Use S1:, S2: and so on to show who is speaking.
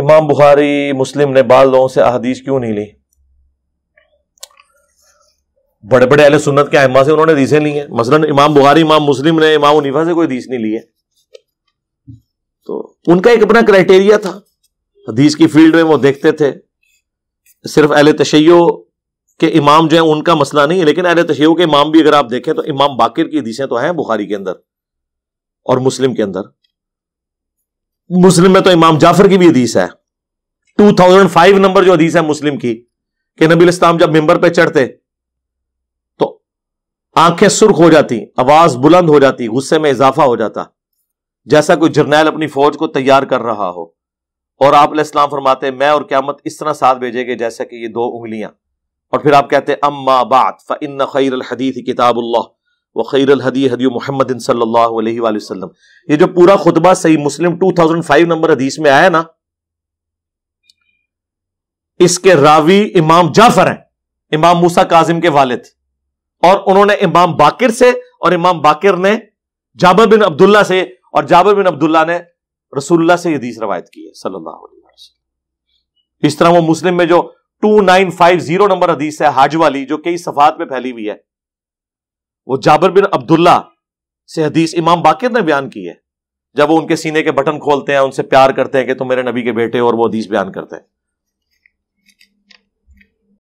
S1: इमाम बुखारी मुस्लिम ने बाद लोगों से अहदीस क्यों नहीं ली बड़े बड़े अहले सुन्नत के अहमा से उन्होंने हदीसें ली हैं मसलन इमाम बुखारी इमाम मुस्लिम ने इमाम उनीफा से कोई हदीस नहीं ली है तो उनका एक अपना क्राइटेरिया था हदीस की फील्ड में वो देखते थे सिर्फ अहले तशैयो के इमाम जो है उनका मसला नहीं है लेकिन अहल तशैयो के इमाम भी अगर आप देखें तो इमाम बाकिर की हदीसें तो हैं बुखारी के अंदर और मुस्लिम के अंदर मुस्लिम में तो इमाम जाफर की भी हदीस है 2005 नंबर जो हदीस है मुस्लिम की कि नबी इस्लाम जब मेंबर पे चढ़ते तो आंखें सुर्ख हो जाती आवाज बुलंद हो जाती गुस्से में इजाफा हो जाता जैसा कोई जर्नैल अपनी फौज को तैयार कर रहा हो और आप इस्लाम फरमाते मैं और क्यामत इस तरह साथ भेजेंगे जैसा कि ये दो उंगलियां और फिर आप कहते अम्मा बात फ़िन खैर हदीत किताबुल्लाह वखीर हदी हदी मोहम्मद वसल्लम ये जो पूरा खुतबा सही मुस्लिम टू थाउजेंड फाइव नंबर हदीस में आया ना इसके रावी इमाम जाफर हैं इमाम मूसा काजिम के वालिद और उन्होंने इमाम बाकिर से और इमाम बाकिर ने जाबर बिन अब्दुल्ला से और जाबर बिन अब्दुल्ला ने रसुल्ला से हदीस रवायत की है सल्लल्लाहु इस तरह वो मुस्लिम में जो two nine five zero number हदीस है हाज वाली जो कई सफात में फैली हुई है वो जाबर बिन अब्दुल्ला से हदीस इमाम बाकिर ने बयान की है जब वो उनके सीने के बटन खोलते हैं उनसे प्यार करते हैं कि तुम मेरे नबी के बेटे और वो हदीस बयान करते हैं